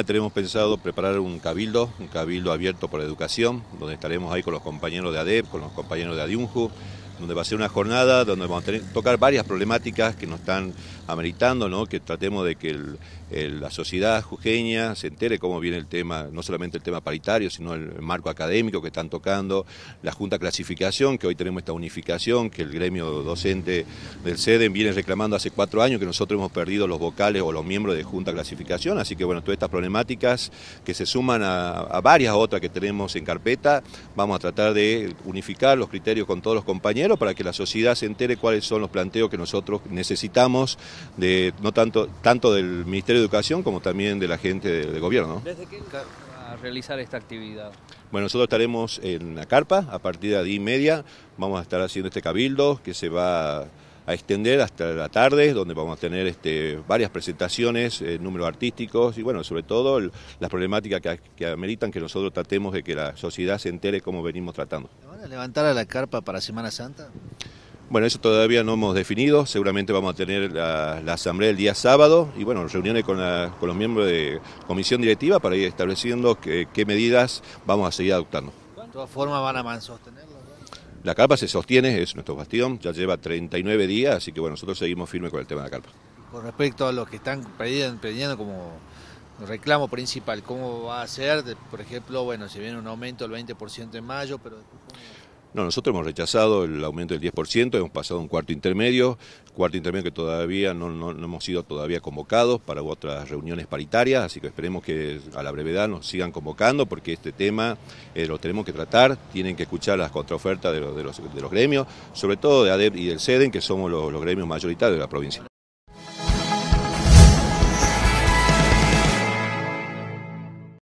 Ah, tenemos pensado preparar un cabildo, un cabildo abierto por educación, donde estaremos ahí con los compañeros de ADEP, con los compañeros de ADIUNJU, donde va a ser una jornada donde vamos a tocar varias problemáticas que nos están ameritando, ¿no? que tratemos de que la sociedad jujeña se entere cómo viene el tema, no solamente el tema paritario, sino el marco académico que están tocando, la Junta Clasificación, que hoy tenemos esta unificación, que el gremio docente del SEDEN viene reclamando hace cuatro años que nosotros hemos perdido los vocales o los miembros de Junta Clasificación, así que bueno, todas estas problemáticas que se suman a varias otras que tenemos en carpeta, vamos a tratar de unificar los criterios con todos los compañeros para que la sociedad se entere cuáles son los planteos que nosotros necesitamos, de, no tanto, tanto del Ministerio de Educación como también de la gente del gobierno. ¿Desde qué a realizar esta actividad? Bueno, nosotros estaremos en la carpa a partir de las y media, vamos a estar haciendo este cabildo que se va a extender hasta la tarde, donde vamos a tener este, varias presentaciones, eh, números artísticos y bueno, sobre todo las problemáticas que, ameritan que nosotros tratemos de que la sociedad se entere cómo venimos tratando. van a levantar a la carpa para Semana Santa? Bueno, eso todavía no hemos definido, seguramente vamos a tener la, asamblea el día sábado y bueno, reuniones con, con los miembros de comisión directiva para ir estableciendo qué medidas vamos a seguir adoptando. ¿De todas formas van a sostenerlo? La carpa se sostiene, es nuestro bastión, ya lleva 39 días, así que bueno, nosotros seguimos firmes con el tema de la carpa. Con respecto a los que están pidiendo, como reclamo principal, ¿cómo va a ser? Por ejemplo, bueno, se viene un aumento del 20% en mayo, pero... No, nosotros hemos rechazado el aumento del 10%, hemos pasado un cuarto intermedio, cuarto intermedio que todavía no, hemos sido todavía convocados para otras reuniones paritarias, así que esperemos que a la brevedad nos sigan convocando porque este tema eh, lo tenemos que tratar, tienen que escuchar las contraofertas de los, de los, gremios, sobre todo de ADEP y del SEDEN, que somos los gremios mayoritarios de la provincia.